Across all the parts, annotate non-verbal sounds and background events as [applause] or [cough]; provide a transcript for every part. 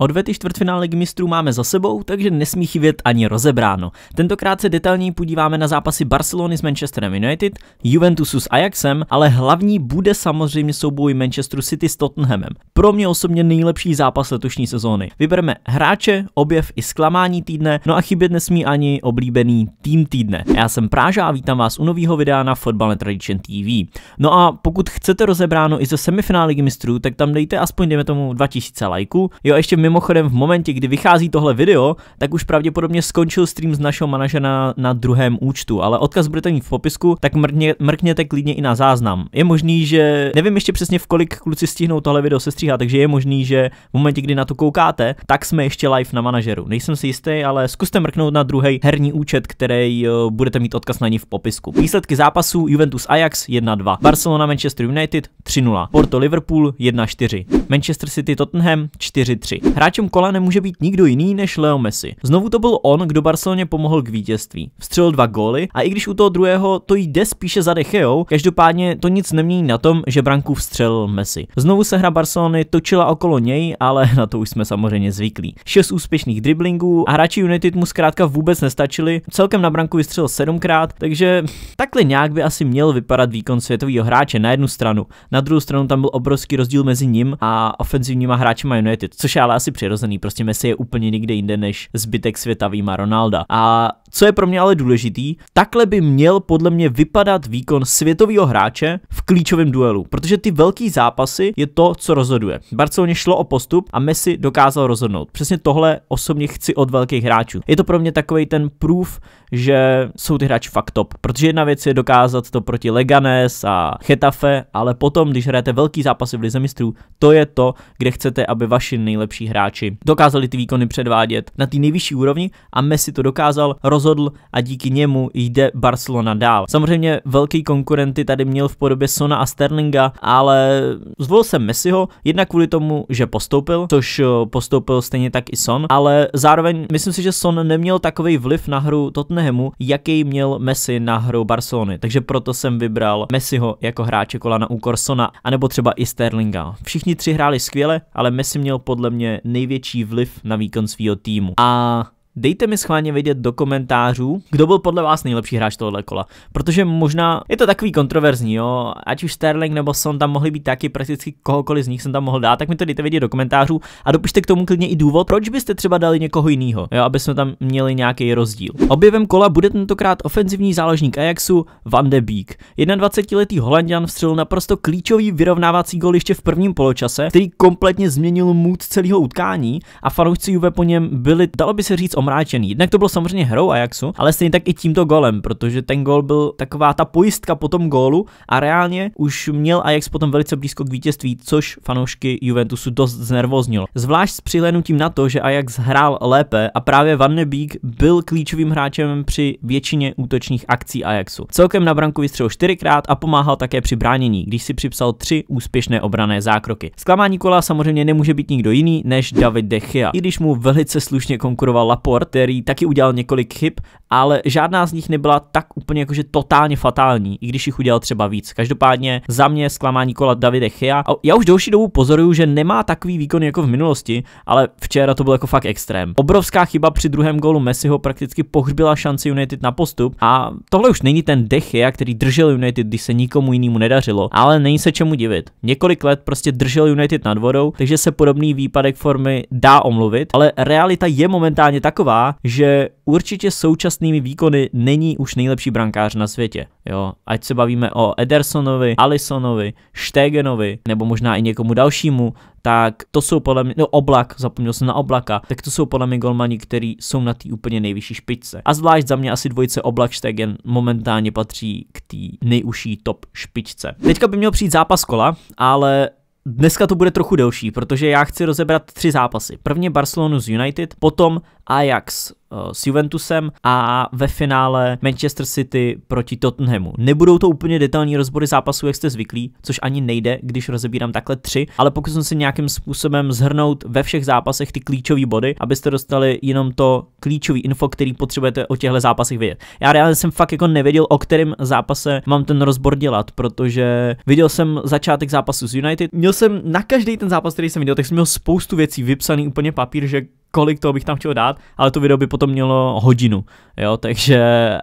Odvety čtvrtfinále ligy mistrů máme za sebou, takže nesmí chybět ani rozebráno. Tentokrát se detailněji podíváme na zápasy Barcelony s Manchesterem United, Juventusu s Ajaxem, ale hlavní bude samozřejmě souboj Manchesteru City s Tottenhamem. Pro mě osobně nejlepší zápas letošní sezóny. Vybereme hráče, objev i zklamání týdne, no a chybět nesmí ani oblíbený tým týdne. Já jsem Práža a vítám vás u nového videa na Football Tradition TV. No a pokud chcete rozebráno i ze semifinále ligy mistrů, tak tam dejte aspoň dejme tomu 2000 lajků. Jo, ještě mimochodem v momentě, kdy vychází tohle video, tak už pravděpodobně skončil stream z našeho manažera na, na druhém účtu, ale odkaz budete mít v popisku, tak mrkně, mrkněte klidně i na záznam. Je možný, že nevím ještě přesně v kolik kluci stihnou tohle video sestříhat, takže je možný, že v momentě, kdy na to koukáte, tak jsme ještě live na manažeru. Nejsem si jistý, ale zkuste mrknout na druhý herní účet, který jo, eh, budete mít odkaz na ní v popisku. Výsledky zápasů Juventus Ajax 1-2, Barcelona Manchester United 3-0, Porto Liverpool 1-4, Manchester City Tottenham 4-3, Hráčem kola nemůže být nikdo jiný než Leo Messi. Znovu to byl on, kdo Barceloně pomohl k vítězství. Vstřelil dva góly a i když u toho druhého to jde spíše za Decheou, každopádně to nic nemění na tom, že branku vstřelil Messi. Znovu se hra Barcelony točila okolo něj, ale [laughs] na to už jsme samozřejmě zvyklí. Šest úspěšných driblingů a hráči United mu zkrátka vůbec nestačili. Celkem na branku vystřelil sedmkrát, takže takhle nějak by asi měl vypadat výkon světového hráče na jednu stranu. Na druhou stranu tam byl obrovský rozdíl mezi ním a ofenzivníma hráči United, což je ale asi asi přirozený, prostě Messi je úplně nikde jinde než zbytek světa výjima Ronalda. A co je pro mě ale důležitý, takhle by měl podle mě vypadat výkon světového hráče v klíčovém duelu, protože ty velký zápasy je to, co rozhoduje. Barceloně šlo o postup a Messi dokázal rozhodnout. Přesně tohle osobně chci od velkých hráčů. Je to pro mě takový ten proof, že jsou ty hráči fakt top, protože jedna věc je dokázat to proti Leganes a Chetafe, ale potom, když hrajete velký zápasy v Lize mistrů, to je to, kde chcete, aby vaši nejlepší hráči hráči dokázali ty výkony předvádět na té nejvyšší úrovni a Messi to dokázal, rozhodl a díky němu jde Barcelona dál. Samozřejmě velký konkurenty tady měl v podobě Sona a Sterlinga, ale zvolil jsem Messiho, jednak kvůli tomu, že postoupil, což eh, postoupil stejně tak i Son, ale zároveň myslím si, že Son neměl takový vliv na hru Tottenhamu, jaký měl Messi na hru Barcelony, takže proto jsem vybral Messiho jako hráče kola na úkor Sona, anebo třeba i Sterlinga. Všichni tři hráli skvěle, ale Messi měl podle mě největší vliv na výkon svého týmu. A dejte mi schválně vědět do komentářů, kdo byl podle vás nejlepší hráč tohohle kola. Protože možná je to takový kontroverzní, jo, ať už Sterling nebo Son tam mohli být taky, prakticky kohokoliv z nich jsem tam mohl dát, tak mi to dejte vědět do komentářů a dopište k tomu klidně i důvod, proč byste třeba dali někoho jiného, jo, aby jsme tam měli nějaký rozdíl. Objevem kola bude tentokrát ofenzivní záložník Ajaxu Van de Beek. 21-letý Holandian vstřelil naprosto klíčový vyrovnávací gol ještě v prvním poločase, který kompletně změnil mood celého utkání a fanoušci Juve po něm byli, dalo by se říct, o omráčený. Jednak to bylo samozřejmě hrou Ajaxu, ale stejně tak i tímto golem, protože ten gol byl taková ta pojistka po tom gólu a reálně už měl Ajax potom velice blízko k vítězství, což fanoušky Juventusu dost znervoznilo. Zvlášť s přihlédnutím na to, že Ajax hrál lépe a právě Van de Beek byl klíčovým hráčem při většině útočných akcí Ajaxu. Celkem na branku vystřelil čtyřikrát a pomáhal také při bránění, když si připsal tři úspěšné obrané zákroky. Zklamání kola samozřejmě nemůže být nikdo jiný než David De Gea, i když mu velice slušně konkuroval Lapo Lapor, který taky udělal několik chyb, ale žádná z nich nebyla tak úplně jakože totálně fatální, i když jich udělal třeba víc. Každopádně za mě zklamání kola Davide Chea. Já už delší dobu pozoruju, že nemá takový výkon jako v minulosti, ale včera to bylo jako fakt extrém. Obrovská chyba při druhém gólu Messiho prakticky pohřbila šanci United na postup a tohle už není ten Dechea, který držel United, když se nikomu jinému nedařilo, ale není se čemu divit. Několik let prostě držel United nad vodou, takže se podobný výpadek formy dá omluvit, ale realita je momentálně tak taková, že určitě současnými výkony není už nejlepší brankář na světě. Jo, ať se bavíme o Edersonovi, Alisonovi, Štegenovi, nebo možná i někomu dalšímu, tak to jsou podle mě, no oblak, zapomněl jsem na oblaka, tak to jsou podle mě golmani, který jsou na té úplně nejvyšší špičce. A zvlášť za mě asi dvojice oblak Stegen momentálně patří k té nejužší top špičce. Teďka by měl přijít zápas kola, ale Dneska to bude trochu delší, protože já chci rozebrat tři zápasy. Prvně Barcelonu z United, potom Ajax Eh, s Juventusem a ve finále Manchester City proti Tottenhamu. Nebudou to úplně detailní rozbory zápasů, jak jste zvyklí, což ani nejde, když rozebírám takhle tři, ale pokusím se nějakým způsobem zhrnout ve všech zápasech ty klíčové body, abyste dostali jenom to klíčový info, který potřebujete o těchto zápasech vědět. Já reálně jsem fakt jako nevěděl, o kterém zápase mám ten rozbor dělat, protože viděl jsem začátek zápasu z United, měl jsem na každý ten zápas, který jsem viděl, tak jsem měl spoustu věcí vypsaný úplně papír, že kolik toho bych tam chtěl dát, ale to video by potom mělo hodinu, jo, takže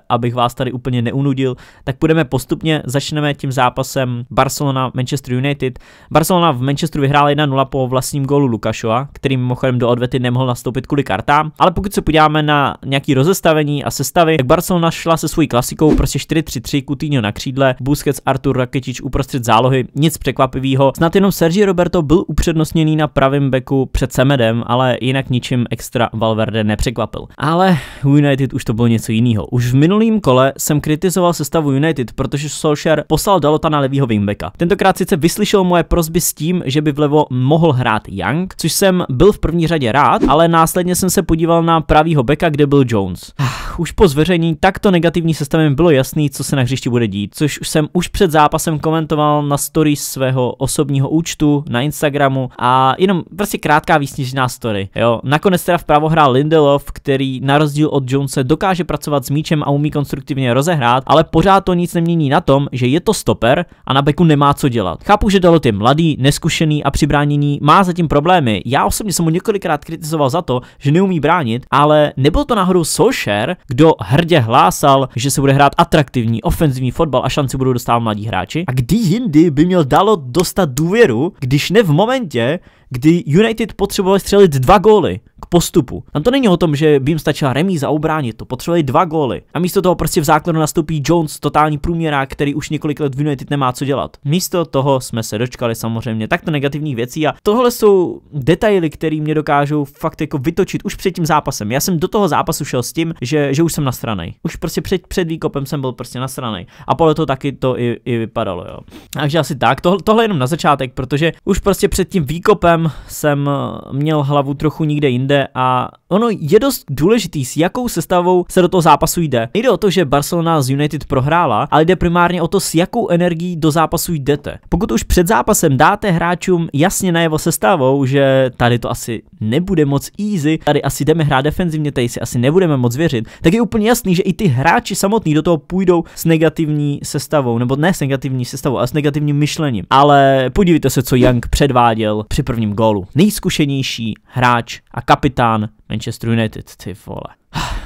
abych vás tady úplně neunudil, tak půjdeme postupně, začneme tím zápasem Barcelona-Manchester United. Barcelona v Manchesteru vyhrála 1-0 po vlastním gólu Lukášova, který mimochodem do odvety nemohl nastoupit kvůli kartám, ale pokud se podíváme na nějaký rozestavení a sestavy, tak Barcelona šla se svojí klasikou, prostě 4-3-3, Coutinho na křídle, Busquets, Artur Raketič uprostřed zálohy, nic překvapivého. Snad jenom Sergi Roberto byl upřednostněný na pravém beku před Semedem, ale jinak ničím ničím extra Valverde nepřekvapil. Ale u United už to bylo něco jiného. Už v minulém kole jsem kritizoval sestavu United, protože Solskjaer poslal Dalota na levýho wingbacka. Tentokrát sice vyslyšel moje prozby s tím, že by vlevo mohl hrát Young, což jsem byl v první řadě rád, ale následně jsem se podíval na pravýho beka, kde byl Jones. Ah, už po zveřejnění takto negativní sestavy bylo jasný, co se na hřišti bude dít, což jsem už před zápasem komentoval na story svého osobního účtu na Instagramu a jenom prostě krátká výsněžná story. Jo, na Nakonec teda vpravo hrál Lindelof, který na rozdíl od Jonese dokáže pracovat s míčem a umí konstruktivně rozehrát, ale pořád to nic nemění na tom, že je to stoper a na beku nemá co dělat. Chápu, že Dalot je mladý, neskušený a při bránění má zatím problémy. Já osobně jsem mu několikrát kritizoval za to, že neumí bránit, ale nebyl to náhodou Solskjaer, kdo hrdě hlásal, že se bude hrát atraktivní, ofenzivní fotbal a šanci budou dostávat mladí hráči. A kdy jindy by měl Dalot dostat důvěru, když ne v momentě, kdy United potřebovali střelit dva góly postupu. Tam to není o tom, že by jim stačila remíza obránit to, potřebovali dva góly. A místo toho prostě v základu nastoupí Jones, totální průměrák, který už několik let v United nemá co dělat. Místo toho jsme se dočkali samozřejmě takto negativních věcí a tohle jsou detaily, které mě dokážou fakt jako vytočit už před tím zápasem. Já jsem do toho zápasu šel s tím, že, že už jsem na straně. Už prostě před, před výkopem jsem byl prostě na straně. A podle toho taky to i, i vypadalo, jo. Takže asi tak, tohle, tohle jenom na začátek, protože už prostě před tím výkopem jsem eh, měl hlavu trochu nikde jinde jde a ono je dost důležitý, s jakou sestavou se do toho zápasu jde. Nejde o to, že Barcelona z United prohrála, ale jde primárně o to, s jakou energií do zápasu jdete. Pokud už před zápasem dáte hráčům jasně najevo sestavou, že tady to asi nebude moc easy, tady asi jdeme hrát defenzivně, tady si asi nebudeme moc věřit, tak je úplně jasný, že i ty hráči samotní do toho půjdou s negativní sestavou, nebo ne s negativní sestavou, ale s negativním myšlením. Ale podívejte se, co Young předváděl při prvním gólu. Nejzkušenější hráč a kapitán kapitán Manchester United, ty vole.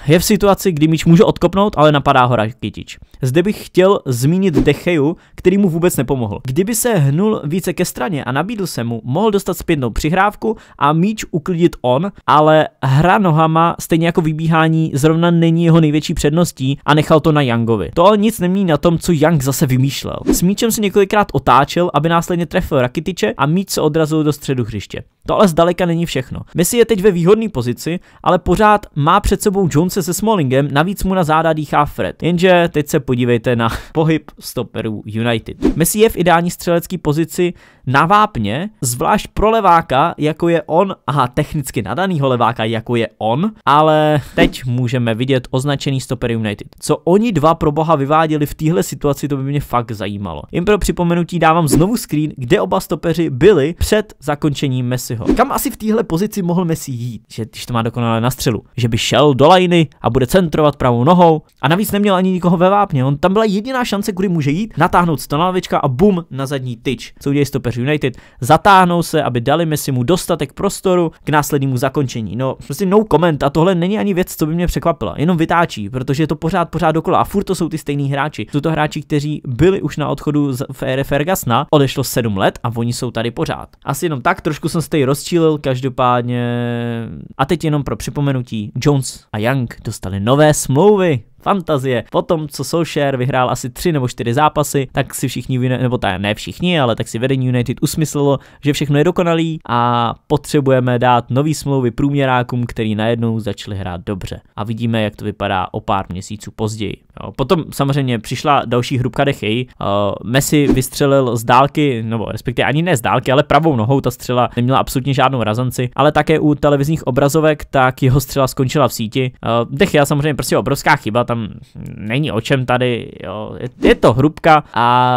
Je v situaci, kdy míč může odkopnout, ale napadá ho Rakitič. Zde bych chtěl zmínit Decheju, který mu vůbec nepomohl. Kdyby se hnul více ke straně a nabídl se mu, mohl dostat zpětnou přihrávku a míč uklidit on, ale hra nohama, stejně jako vybíhání, zrovna není jeho největší předností a nechal to na Yangovi. To ale nic nemění na tom, co Yang zase vymýšlel. S míčem se několikrát otáčel, aby následně trefil Rakitiče a míč se odrazil do středu hřiště. To ale zdaleka není všechno. Messi je teď ve výhodné pozici, ale pořád má před sebou sebou Jonese se Smallingem, navíc mu na záda dýchá Fred. Jenže teď se podívejte na [laughs] pohyb stoperů United. Messi je v ideální střelecké pozici na vápně, zvlášť pro leváka, jako je on, aha, technicky nadanýho leváka, jako je on, ale teď můžeme vidět označený stoper United. Co oni dva pro boha vyváděli v téhle situaci, to by mě fakt zajímalo. Jim pro připomenutí dávám znovu screen, kde oba stopeři byli před zakončením Messiho. Kam asi v téhle pozici mohl Messi jít, že když to má dokonale na střelu, že by šel do lajny a bude centrovat pravou nohou. A navíc neměl ani nikoho ve vápně. On tam byla jediná šance, kudy může jít, natáhnout stonalovička a bum na zadní tyč. Co udělají stopeři United? Zatáhnou se, aby dali si mu dostatek prostoru k následnému zakončení. No, prostě no comment a tohle není ani věc, co by mě překvapila. Jenom vytáčí, protože je to pořád pořád dokola a furt to jsou ty stejní hráči. Jsou to hráči, kteří byli už na odchodu z Fere Fergasna, odešlo 7 let a oni jsou tady pořád. Asi jenom tak, trošku jsem se tady rozčílil, každopádně. A teď jenom pro připomenutí, Jones a Young dostali nové smlouvy fantazie. Potom, co Solskjaer vyhrál asi tři nebo čtyři zápasy, tak si všichni, nebo ta, ne všichni, ale tak si vedení United usmyslelo, že všechno je dokonalý a potřebujeme dát nový smlouvy průměrákům, který najednou začali hrát dobře. A vidíme, jak to vypadá o pár měsíců později. Jo. Potom samozřejmě přišla další hrubka Dechej. Uh, Messi vystřelil z dálky, nebo respektive ani ne z dálky, ale pravou nohou ta střela neměla absolutně žádnou razanci, ale také u televizních obrazovek tak jeho střela skončila v síti. Uh, eh, Dechia samozřejmě prostě obrovská chyba, tam tam není o čem tady, jo. Je, je to hrubka a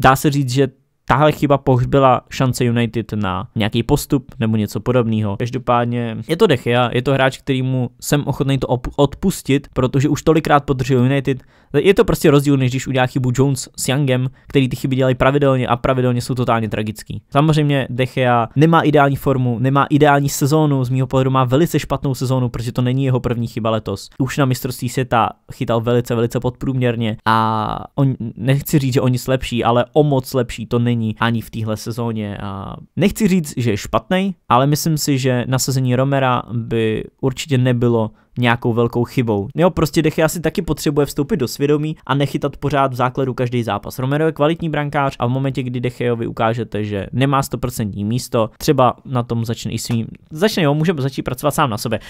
dá se říct, že tahle chyba pohřbila šance United na nějaký postup nebo něco podobného. Každopádně je to Dechia, je to hráč, kterýmu jsem ochotný to odpustit, protože už tolikrát podržil United. Je to prostě rozdíl, než když udělá chybu Jones s Youngem, který ty chyby dělají pravidelně a pravidelně jsou totálně tragický. Samozřejmě Dechia nemá ideální formu, nemá ideální sezónu, z mého pohledu má velice špatnou sezónu, protože to není jeho první chyba letos. Už na mistrovství světa chytal velice, velice podprůměrně a on, nechci říct, že o nic lepší, ale o moc lepší to není není ani v téhle sezóně. A nechci říct, že je špatný, ale myslím si, že nasazení Romera by určitě nebylo nějakou velkou chybou. Jo, prostě Dechy asi taky potřebuje vstoupit do svědomí a nechytat pořád v základu každý zápas. Romero je kvalitní brankář a v momentě, kdy Dechejovi ukážete, že nemá 100% místo, třeba na tom začne i svým, začne jo, může začít pracovat sám na sobě.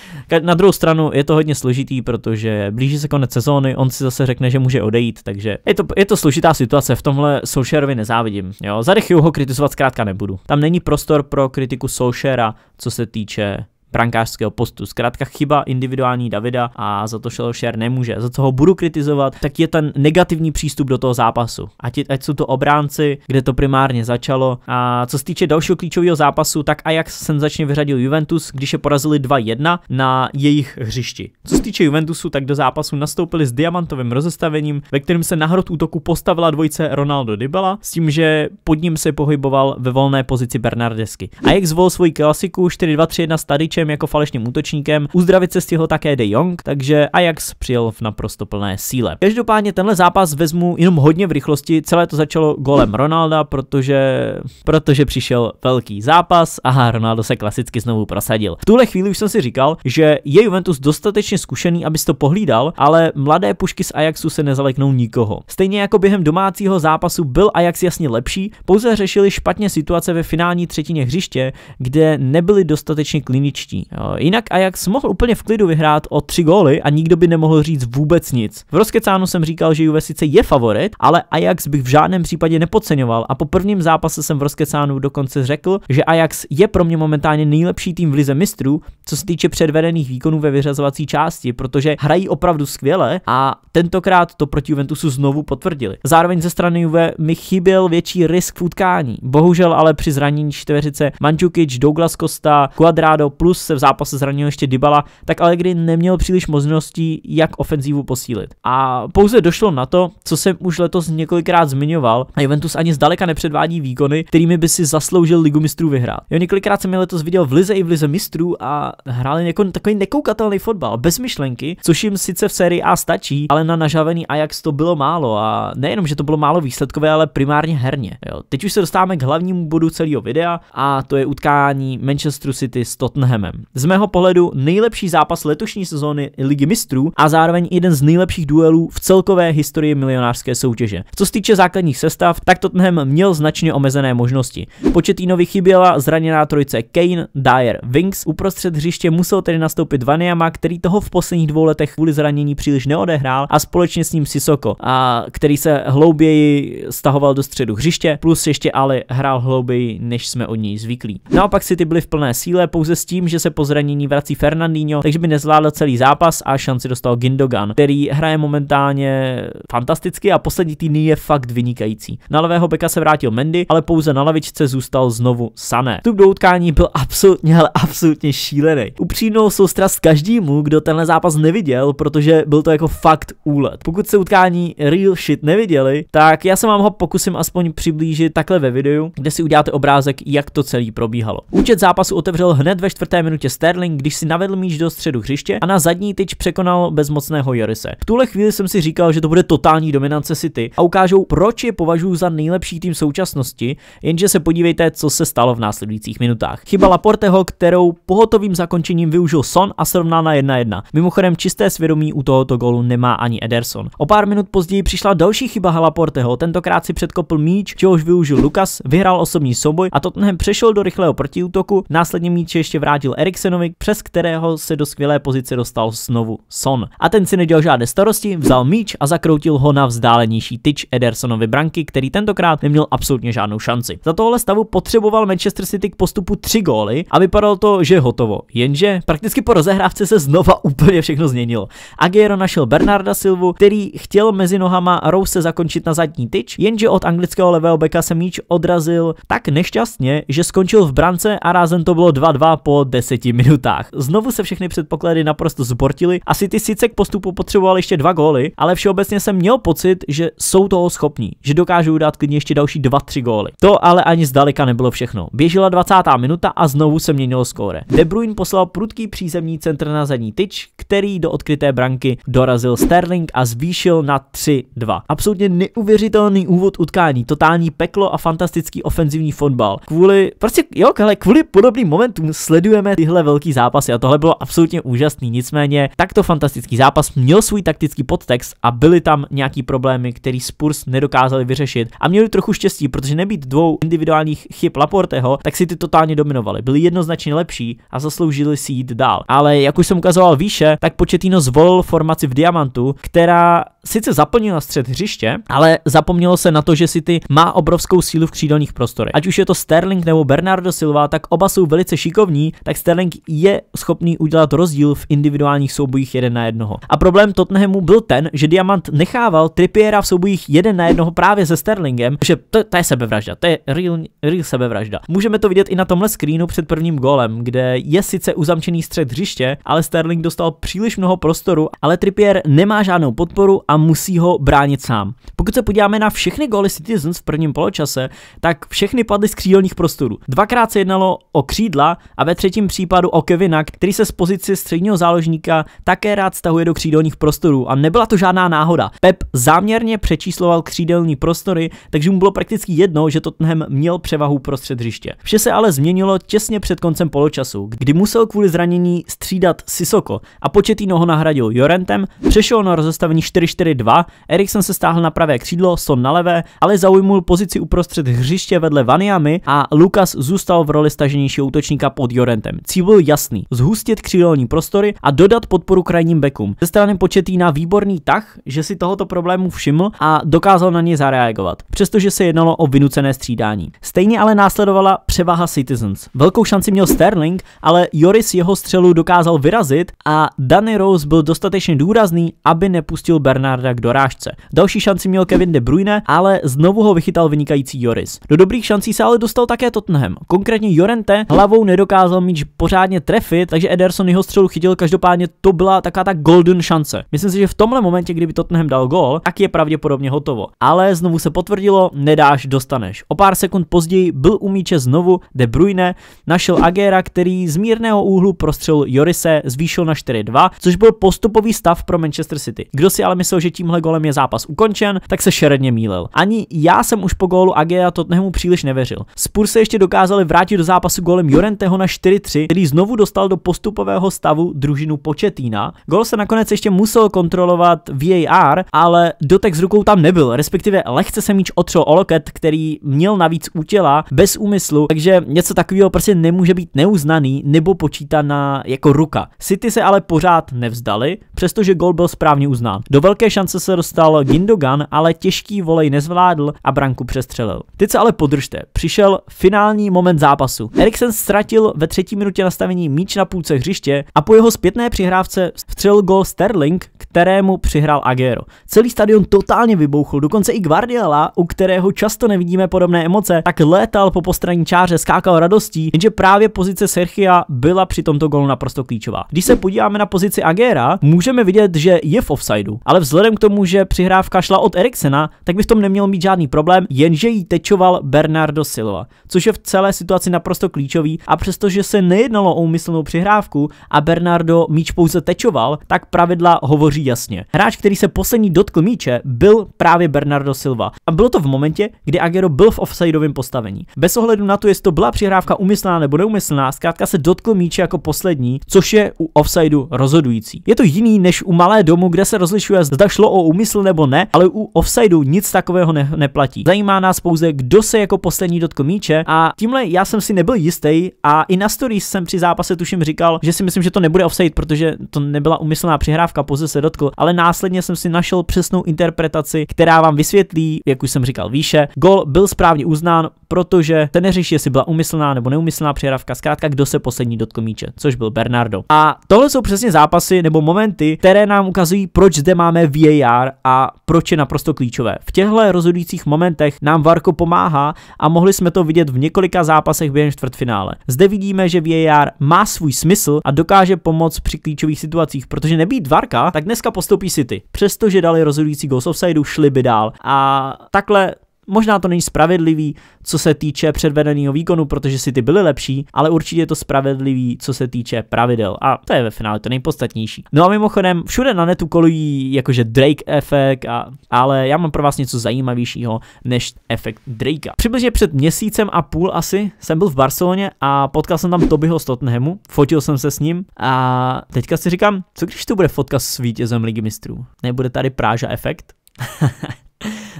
Na druhou stranu je to hodně složitý, protože blíží se konec sezóny, on si zase řekne, že může odejít, takže je to, je to složitá situace, v tomhle Solskjaerovi nezávidím. Jo, za Decheju ho kritizovat zkrátka nebudu. Tam není prostor pro kritiku Solskjaera, co se týče brankářského postu. Zkrátka chyba individuální Davida a za to Šelšer nemůže. Za co ho budu kritizovat, tak je ten negativní přístup do toho zápasu. Ať, ať jsou to obránci, kde to primárně začalo. A co se týče dalšího klíčového zápasu, tak jsem začně vyřadil Juventus, když je porazili 2-1 na jejich hřišti. Co se týče Juventusu, tak do zápasu nastoupili s diamantovým rozestavením, ve kterém se na hrot útoku postavila dvojice Ronaldo Dybala, s tím, že pod ním se pohyboval ve volné pozici Bernardesky. jak zvolil svoji klasiku 4-2-3-1 s Tadičem Walkerem jako falešným útočníkem, uzdravit se stihl také De Jong, takže Ajax přijel v naprosto plné síle. Každopádně tenhle zápas vezmu jenom hodně v rychlosti, celé to začalo golem Ronalda, protože, protože přišel velký zápas a Ronaldo se klasicky znovu prosadil. V tuhle chvíli už jsem si říkal, že je Juventus dostatečně zkušený, aby to pohlídal, ale mladé pušky z Ajaxu se nezaleknou nikoho. Stejně jako během domácího zápasu byl Ajax jasně lepší, pouze řešili špatně situace ve finální třetině hřiště, kde nebyli dostatečně kliničtí příští. Jinak Ajax mohl úplně v klidu vyhrát o tři góly a nikdo by nemohl říct vůbec nic. V rozkecánu jsem říkal, že Juve sice je favorit, ale Ajax bych v žádném případě nepodceňoval a po prvním zápase jsem v rozkecánu dokonce řekl, že Ajax je pro mě momentálně nejlepší tým v lize mistrů, co se týče předvedených výkonů ve vyřazovací části, protože hrají opravdu skvěle a tentokrát to proti Juventusu znovu potvrdili. Zároveň ze strany Juve mi chyběl větší risk v utkání. Bohužel ale při zranění čtveřice Mančukič, Douglas Costa, Quadrado plus se v zápase zranil ještě Dybala, tak Allegri neměl příliš možností, jak ofenzívu posílit. A pouze došlo na to, co jsem už letos několikrát zmiňoval, a Juventus ani zdaleka nepředvádí výkony, kterými by si zasloužil ligu mistrů vyhrát. Jo, několikrát jsem je letos viděl v lize i v lize mistrů a hráli něko- takový nekoukatelný fotbal, bez myšlenky, což jim sice v sérii A stačí, ale na nažavený Ajax to bylo málo a nejenom, že to bylo málo výsledkové, ale primárně herně. Jo. Teď už se dostáváme k hlavnímu bodu celého videa a to je utkání Manchester City s Tottenhamem. Tottenhamem. Z mého pohledu nejlepší zápas letošní sezóny Ligy mistrů a zároveň jeden z nejlepších duelů v celkové historii milionářské soutěže. Co se týče základních sestav, tak Tottenham měl značně omezené možnosti. Početínovi chyběla zraněná trojice Kane, Dyer, Winks. Uprostřed hřiště musel tedy nastoupit Vaniama, který toho v posledních dvou letech kvůli zranění příliš neodehrál a společně s ním Sisoko, a který se hlouběji stahoval do středu hřiště, plus ještě ale hrál hlouběji, než jsme od něj zvyklí. Naopak si ty byli v plné síle pouze s tím, že že se po zranění vrací Fernandinho, takže by nezvládl celý zápas a šanci dostal Gindogan, který hraje momentálně fantasticky a poslední týdny je fakt vynikající. Na levého beka se vrátil Mendy, ale pouze na lavičce zůstal znovu Sané. Vstup do utkání byl absolutně, ale absolutně šílený. Upřímnou soustrast každému, kdo tenhle zápas neviděl, protože byl to jako fakt úlet. Pokud se utkání real shit neviděli, tak já se vám ho pokusím aspoň přiblížit takhle ve videu, kde si uděláte obrázek, jak to celý probíhalo. Účet zápasu otevřel hned ve čtvrté minutě Sterling, když si navedl míč do středu hřiště a na zadní tyč překonal bezmocného Jorise. V tuhle chvíli jsem si říkal, že to bude totální dominance City a ukážou, proč je považuji za nejlepší tým současnosti, jenže se podívejte, co se stalo v následujících minutách. Chyba Laporteho, kterou pohotovým zakončením využil Son a srovnal na 1-1. Mimochodem čisté svědomí u tohoto golu nemá ani Ederson. O pár minut později přišla další chyba Laporteho, tentokrát si předkopl míč, čehož využil Lukas, vyhrál osobní souboj a Tottenham přešel do rychlého protiútoku, následně míč ještě vrátil Eriksenovi, přes kterého se do skvělé pozice dostal znovu Son. A ten si nedělal žádné starosti, vzal míč a zakroutil ho na vzdálenější tyč Edersonovi branky, který tentokrát neměl absolutně žádnou šanci. Za tohle stavu potřeboval Manchester City k postupu tři góly a vypadalo to, že je hotovo. Jenže prakticky po rozehrávce se znova úplně všechno změnilo. Aguero našel Bernarda Silvu, který chtěl mezi nohama Rouse zakončit na zadní tyč, jenže od anglického levého beka se míč odrazil tak nešťastně, že skončil v brance a rázen to bylo 2-2 po 10 deseti minutách. Znovu se všechny předpoklady naprosto zbortily. Asi ty sice k postupu potřeboval ještě dva góly, ale všeobecně jsem měl pocit, že jsou toho schopní, že dokážou dát klidně ještě další dva, tři góly. To ale ani zdaleka nebylo všechno. Běžela 20. minuta a znovu se měnilo skóre. De Bruyne poslal prudký přízemní centr na zadní tyč, který do odkryté branky dorazil Sterling a zvýšil na 3-2. Absolutně neuvěřitelný úvod utkání, totální peklo a fantastický ofenzivní fotbal. Kvůli, prostě jo, ale kvůli podobným momentům sledujeme tyhle velký zápasy a tohle bylo absolutně úžasný. Nicméně takto fantastický zápas měl svůj taktický podtext a byly tam nějaký problémy, který Spurs nedokázali vyřešit. A měli trochu štěstí, protože nebýt dvou individuálních chyb Laporteho, tak si ty totálně dominovali. Byli jednoznačně lepší a zasloužili si jít dál. Ale jak už jsem ukazoval výše, tak početíno zvolil formaci v diamantu, která sice zaplnila střed hřiště, ale zapomnělo se na to, že City má obrovskou sílu v křídelních prostorech. Ať už je to Sterling nebo Bernardo Silva, tak oba jsou velice šikovní, tak Sterling je schopný udělat rozdíl v individuálních soubojích jeden na jednoho. A problém Tottenhamu byl ten, že Diamant nechával Trippiera v soubojích jeden na jednoho právě se Sterlingem, že to, to je sebevražda, to je real, real sebevražda. Můžeme to vidět i na tomhle screenu před prvním gólem, kde je sice uzamčený střed hřiště, ale Sterling dostal příliš mnoho prostoru, ale Trippier nemá žádnou podporu a a musí ho bránit sám. Pokud se podíváme na všechny góly Citizens v prvním poločase, tak všechny padly z křídelních prostorů. Dvakrát se jednalo o křídla a ve třetím případu o Kevina, který se z pozice středního záložníka také rád stahuje do křídelních prostorů a nebyla to žádná náhoda. Pep záměrně přečísloval křídelní prostory, takže mu bylo prakticky jedno, že Tottenham měl převahu prostřed hřiště. Vše se ale změnilo těsně před koncem poločasu, kdy musel kvůli zranění střídat Sisoko a početý noho nahradil Jorentem, přešel na rozestavení 4, -4 4-2, Eriksen se stáhl na pravé křídlo, Son na levé, ale zaujmul pozici uprostřed hřiště vedle Vaniamy a Lukas zůstal v roli staženějšího útočníka pod Jorentem. Cíl byl jasný, zhustit křídelní prostory a dodat podporu krajním bekům. Ze strany na výborný tah, že si tohoto problému všiml a dokázal na ně zareagovat, přestože se jednalo o vynucené střídání. Stejně ale následovala převaha Citizens. Velkou šanci měl Sterling, ale Joris jeho střelu dokázal vyrazit a Danny Rose byl dostatečně důrazný, aby nepustil Bernard Bernarda k dorážce. Další šanci měl Kevin De Bruyne, ale znovu ho vychytal vynikající Joris. Do dobrých šancí se ale dostal také Tottenham. Konkrétně Jorente hlavou nedokázal míč pořádně trefit, takže Ederson jeho střelu chytil, každopádně to byla taká ta golden šance. Myslím si, že v tomhle momentě, kdyby Tottenham dal gol, tak je pravděpodobně hotovo. Ale znovu se potvrdilo, nedáš, dostaneš. O pár sekund později byl u míče znovu De Bruyne, našel Agera, který z mírného úhlu prostřel Jorise zvýšil na 4-2, což byl postupový stav pro Manchester City. Kdo si ale myslel, že tímhle golem je zápas ukončen, tak se šeredně mílil. Ani já jsem už po gólu Agea Tottenhamu příliš nevěřil. Spurs se ještě dokázali vrátit do zápasu golem Jorenteho na 4-3, který znovu dostal do postupového stavu družinu Početína. Gol se nakonec ještě musel kontrolovat VAR, ale dotek s rukou tam nebyl, respektive lehce se míč otřel o loket, který měl navíc útěla bez úmyslu, takže něco takového prostě nemůže být neuznaný nebo počítaná jako ruka. City se ale pořád nevzdali, přestože gol byl správně uznán. Do velké šance se dostal Gindogan, ale těžký volej nezvládl a branku přestřelil. Teď se ale podržte, přišel finální moment zápasu. Eriksen ztratil ve třetí minutě nastavení míč na půlce hřiště a po jeho zpětné přihrávce vstřelil gol Sterling, kterému přihrál Agero. Celý stadion totálně vybouchl, dokonce i Guardiola, u kterého často nevidíme podobné emoce, tak létal po postraní čáře, skákal radostí, jenže právě pozice Serchia byla při tomto golu naprosto klíčová. Když se podíváme na pozici Agera, můžeme vidět, že je v offsideu, ale vzhledem k tomu, že přihrávka šla od Eriksena, tak by v tom neměl mít žádný problém, jenže jí tečoval Bernardo Silva, což je v celé situaci naprosto klíčový a přestože se nejednalo o úmyslnou přihrávku a Bernardo míč pouze tečoval, tak pravidla hovoří jasně. Hráč, který se poslední dotkl míče, byl právě Bernardo Silva. A bylo to v momentě, kdy Agero byl v offsideovém postavení. Bez ohledu na to, jestli to byla přihrávka umyslná nebo neumyslná, zkrátka se dotkl míče jako poslední, což je u offsideu rozhodující. Je to jiný než u malé domu, kde se rozlišuje, zda šlo o úmysl nebo ne, ale u offsideu nic takového ne- neplatí. Zajímá nás pouze, kdo se jako poslední dotkl míče a tímhle já jsem si nebyl jistý a i na stories jsem při zápase tuším říkal, že si myslím, že to nebude offside, protože to nebyla umyslná přihrávka, pouze se dotkl začátku, ale následně jsem si našel přesnou interpretaci, která vám vysvětlí, jak už jsem říkal výše, gol byl správně uznán, protože ten neřeší, jestli byla umyslná nebo neumyslná přihrávka, zkrátka kdo se poslední dotkl míče, což byl Bernardo. A tohle jsou přesně zápasy nebo momenty, které nám ukazují, proč zde máme VAR a proč je naprosto klíčové. V těchto rozhodujících momentech nám Varko pomáhá a mohli jsme to vidět v několika zápasech během čtvrtfinále. Zde vidíme, že VAR má svůj smysl a dokáže pomoct při klíčových situacích, protože nebýt Varka, tak dnes Dneska postoupí City, přestože dali rozhodující gol z offsideu, šli by dál. A takhle Možná to není spravedlivý, co se týče předvedeného výkonu, protože si ty byly lepší, ale určitě je to spravedlivý, co se týče pravidel. A to je ve finále to nejpodstatnější. No a mimochodem, všude na netu kolují jakože Drake efekt, a, ale já mám pro vás něco zajímavějšího než efekt Drakea. Přibližně před měsícem a půl asi jsem byl v Barceloně a potkal jsem tam Tobyho z Tottenhamu, fotil jsem se s ním a teďka si říkám, co když to bude fotka s vítězem Ligy mistrů? Nebude tady Práža efekt? [laughs]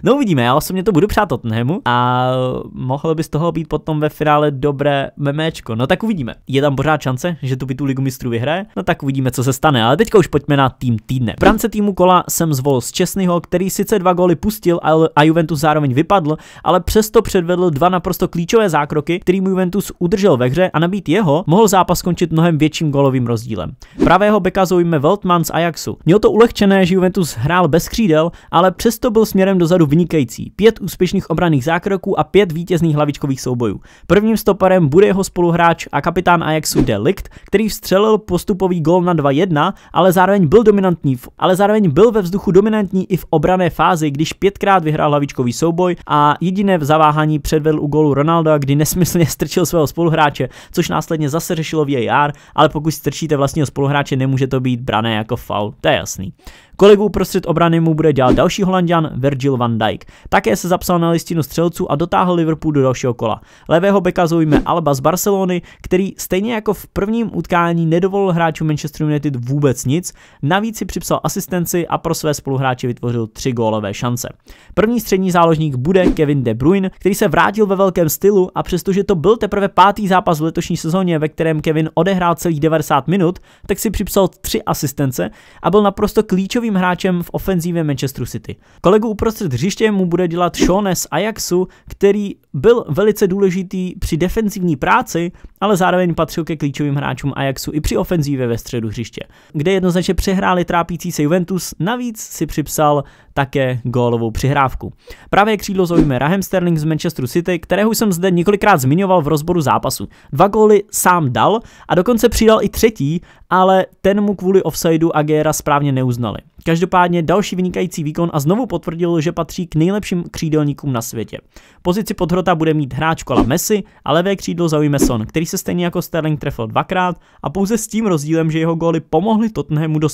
No uvidíme, já osobně to budu přát Tottenhamu a mohlo by z toho být potom ve finále dobré memečko. No tak uvidíme. Je tam pořád šance, že tu by tu ligu mistrů vyhraje? No tak uvidíme, co se stane. Ale teďka už pojďme na tým týdne. V rámci týmu kola jsem zvolil z Česnyho, který sice dva góly pustil a Juventus zároveň vypadl, ale přesto předvedl dva naprosto klíčové zákroky, kterým Juventus udržel ve hře a nabít jeho mohl zápas skončit mnohem větším golovým rozdílem. Pravého beka zaujme Weltman z Ajaxu. Měl to ulehčené, že Juventus hrál bez křídel, ale přesto byl směrem dozadu vynikající. Pět úspěšných obraných zákroků a pět vítězných hlavičkových soubojů. Prvním stoperem bude jeho spoluhráč a kapitán Ajaxu Delict, který vstřelil postupový gol na 2-1, ale zároveň byl dominantní, v, ale zároveň byl ve vzduchu dominantní i v obrané fázi, když pětkrát vyhrál hlavičkový souboj a jediné v zaváhání předvedl u golu Ronaldo, kdy nesmyslně [laughs] strčil svého spoluhráče, což následně zase řešilo VAR, ale pokud strčíte vlastního spoluhráče, nemůže to být brané jako faul, to je jasný. Kolegů prostřed obrany mu bude dělat další holandian Virgil van Dijk. Také se zapsal na listinu střelců a dotáhl Liverpool do dalšího kola. Levého beka zaujme Alba z Barcelony, který stejně jako v prvním utkání nedovolil hráčům Manchester United vůbec nic, navíc si připsal asistenci a pro své spoluhráče vytvořil tři gólové šance. První střední záložník bude Kevin De Bruyne, který se vrátil ve velkém stylu a přestože to byl teprve pátý zápas v letošní sezóně, ve kterém Kevin odehrál celých 90 minut, tak si připsal tři asistence a byl naprosto klíčový klíčovým hráčem v ofenzívě Manchester City. Kolegu uprostřed hřiště mu bude dělat Shone z Ajaxu, který byl velice důležitý při defenzivní práci, ale zároveň patřil ke klíčovým hráčům Ajaxu i při ofenzívě ve středu hřiště, kde jednoznačně přehráli trápící se Juventus, navíc si připsal také gólovou přihrávku. Právě křídlo zaujme Rahem Sterling z Manchester City, kterého jsem zde několikrát zmiňoval v rozboru zápasu. Dva góly sám dal a dokonce přidal i třetí ale ten mu kvůli offsideu Agera správně neuznali. Každopádně další vynikající výkon a znovu potvrdil, že patří k nejlepším křídelníkům na světě. Pozici podhrota bude mít hráč kola Messi a levé křídlo zaujme Son, který se stejně jako Sterling trefil dvakrát a pouze s tím rozdílem, že jeho góly pomohly Tottenhamu do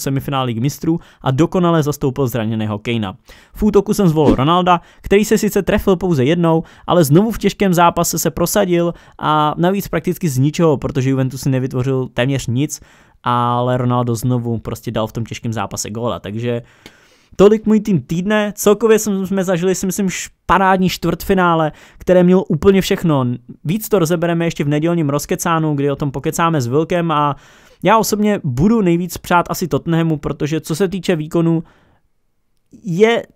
k mistrů a dokonale zastoupil zraněného Kejna. V útoku jsem zvolil Ronalda, který se sice trefil pouze jednou, ale znovu v těžkém zápase se prosadil a navíc prakticky z ničeho, protože Juventus si nevytvořil téměř nic, ale Ronaldo znovu prostě dal v tom těžkém zápase góla, takže tolik můj tým týdne, celkově jsme zažili si myslím parádní čtvrtfinále, které mělo úplně všechno, víc to rozebereme ještě v nedělním rozkecánu, kdy o tom pokecáme s Vilkem a já osobně budu nejvíc přát asi Tottenhamu, protože co se týče výkonu, je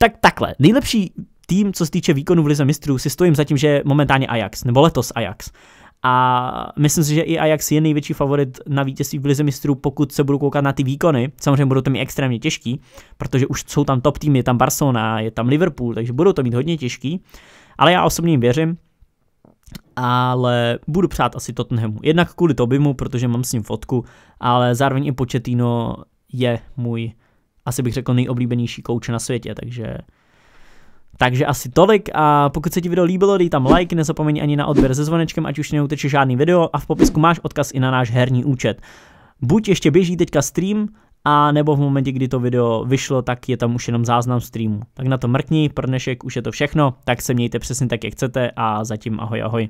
tak takhle. Nejlepší tým, co se týče výkonu v Lize mistrů, si stojím za tím, že je momentálně Ajax, nebo letos Ajax. A myslím si, že i Ajax je největší favorit na vítězství v Lize mistrů, pokud se budou koukat na ty výkony. Samozřejmě budou to mít extrémně těžký, protože už jsou tam top týmy, je tam Barcelona, je tam Liverpool, takže budou to mít hodně těžký. Ale já osobně jim věřím, ale budu přát asi Tottenhamu. Jednak kvůli Tobimu, protože mám s ním fotku, ale zároveň i Pochettino je můj, asi bych řekl, nejoblíbenější kouč na světě, takže takže asi tolik a pokud se ti video líbilo, dej tam like, nezapomeň ani na odběr se zvonečkem, ať už neuteče žádný video a v popisku máš odkaz i na náš herní účet. Buď ještě běží teďka stream, a nebo v momentě, kdy to video vyšlo, tak je tam už jenom záznam streamu. Tak na to mrkni, pro dnešek už je to všechno, tak se mějte přesně tak, jak chcete a zatím ahoj ahoj.